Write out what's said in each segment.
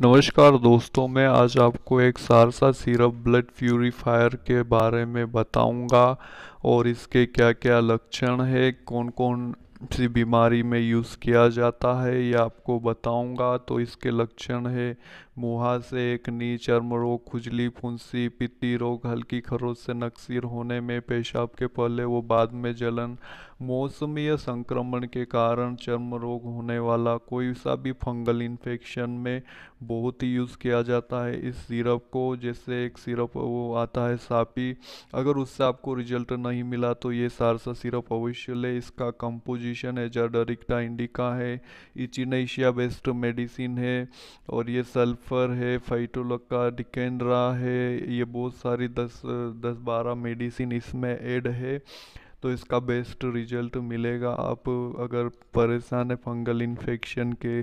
नमस्कार दोस्तों मैं आज आपको एक सारसा सिरप ब्लड प्यूरीफायर के बारे में बताऊंगा और इसके क्या क्या लक्षण है कौन कौन सी बीमारी में यूज़ किया जाता है ये आपको बताऊंगा तो इसके लक्षण है मुहासे एक नी चर्म रोग खुजली फुंसी पित्ती रोग हल्की खरोच से नक्सीर होने में पेशाब के पहले वो बाद में जलन मौसमीय संक्रमण के कारण चर्म रोग होने वाला कोई सा भी फंगल इन्फेक्शन में बहुत ही यूज़ किया जाता है इस सिरप को जैसे एक सिरप वो आता है सापी अगर उससे आपको रिजल्ट नहीं मिला तो ये सारसा सिरप अवश्य ले इसका कंपोजिशन है जर्डरिक्टा इंडिका है इचिनेशिया बेस्ट मेडिसिन है और ये सल्फर है फाइटोलका डिकेंड्रा है ये बहुत सारी दस दस बारह मेडिसिन इसमें एड है तो इसका बेस्ट रिजल्ट मिलेगा आप अगर परेशान है फंगल इन्फेक्शन के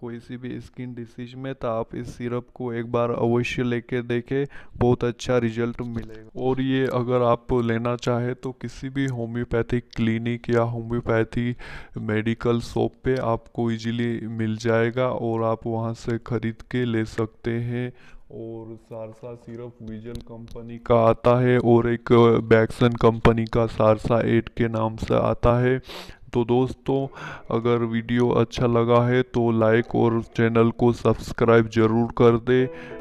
कोई सी भी स्किन डिसीज में तो आप इस सिरप को एक बार अवश्य लेके देखें बहुत अच्छा रिजल्ट मिलेगा और ये अगर आप लेना चाहे तो किसी भी होम्योपैथिक क्लिनिक या होम्योपैथी मेडिकल शॉप पे आपको इजीली मिल जाएगा और आप वहाँ से ख़रीद के ले सकते हैं और सारसा सिरप विजल कंपनी का आता है और एक बैक्सन कंपनी का सारसा एट के नाम से आता है तो दोस्तों अगर वीडियो अच्छा लगा है तो लाइक और चैनल को सब्सक्राइब ज़रूर कर दे